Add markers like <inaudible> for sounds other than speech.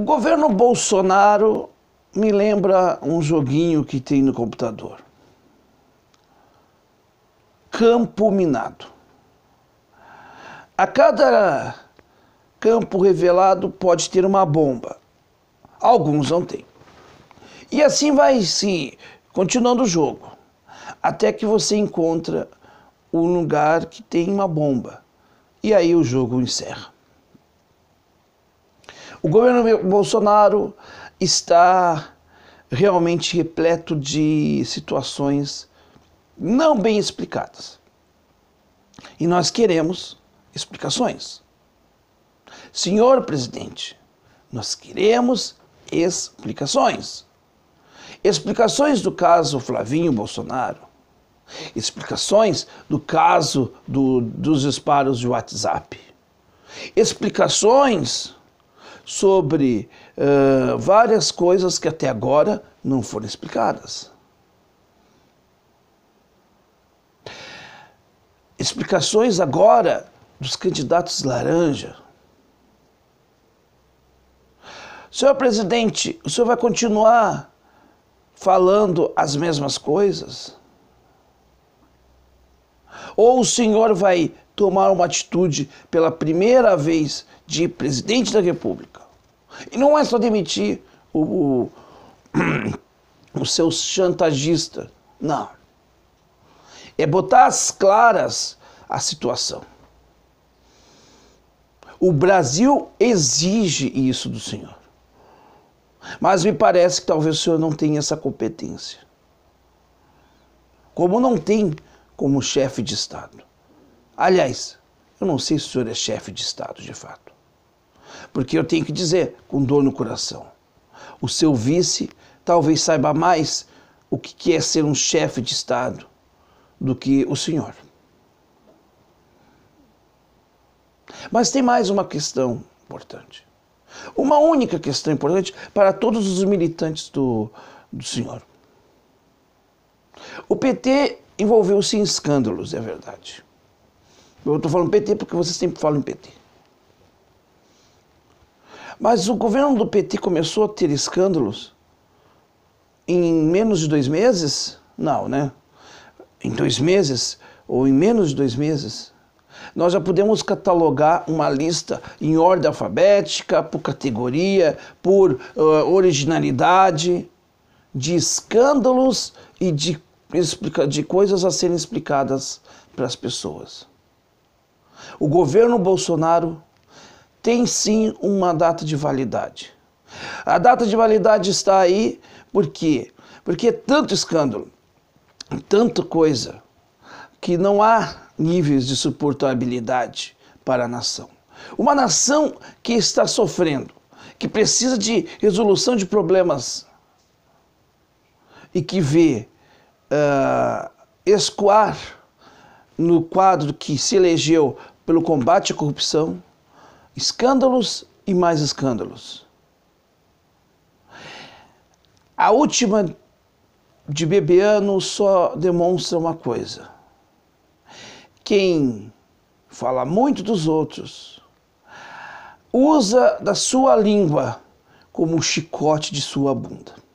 O governo Bolsonaro me lembra um joguinho que tem no computador. Campo minado. A cada campo revelado pode ter uma bomba. Alguns não têm. E assim vai se continuando o jogo, até que você encontra um lugar que tem uma bomba. E aí o jogo encerra. O governo Bolsonaro está realmente repleto de situações não bem explicadas. E nós queremos explicações. Senhor presidente, nós queremos explicações. Explicações do caso Flavinho Bolsonaro. Explicações do caso do, dos disparos de WhatsApp. Explicações sobre uh, várias coisas que até agora não foram explicadas. Explicações agora dos candidatos laranja. Senhor presidente, o senhor vai continuar falando as mesmas coisas? Ou o senhor vai tomar uma atitude pela primeira vez de presidente da República? E não é só demitir o, o, <clears throat> o seu chantagista. Não. É botar as claras a situação. O Brasil exige isso do senhor. Mas me parece que talvez o senhor não tenha essa competência. Como não tem como chefe de Estado. Aliás, eu não sei se o senhor é chefe de Estado de fato. Porque eu tenho que dizer, com dor no coração, o seu vice talvez saiba mais o que é ser um chefe de Estado do que o senhor. Mas tem mais uma questão importante. Uma única questão importante para todos os militantes do, do senhor. O PT envolveu-se em escândalos, é verdade. Eu estou falando PT porque vocês sempre falam em PT. Mas o governo do PT começou a ter escândalos em menos de dois meses? Não, né? Em dois meses ou em menos de dois meses? Nós já podemos catalogar uma lista em ordem alfabética, por categoria, por uh, originalidade, de escândalos e de de coisas a serem explicadas para as pessoas. O governo Bolsonaro tem sim uma data de validade. A data de validade está aí porque Porque é tanto escândalo, tanta coisa, que não há níveis de suportabilidade para a nação. Uma nação que está sofrendo, que precisa de resolução de problemas e que vê uh, escoar no quadro que se elegeu pelo combate à corrupção, escândalos e mais escândalos. A última de Bebiano só demonstra uma coisa. Quem fala muito dos outros, usa da sua língua como um chicote de sua bunda.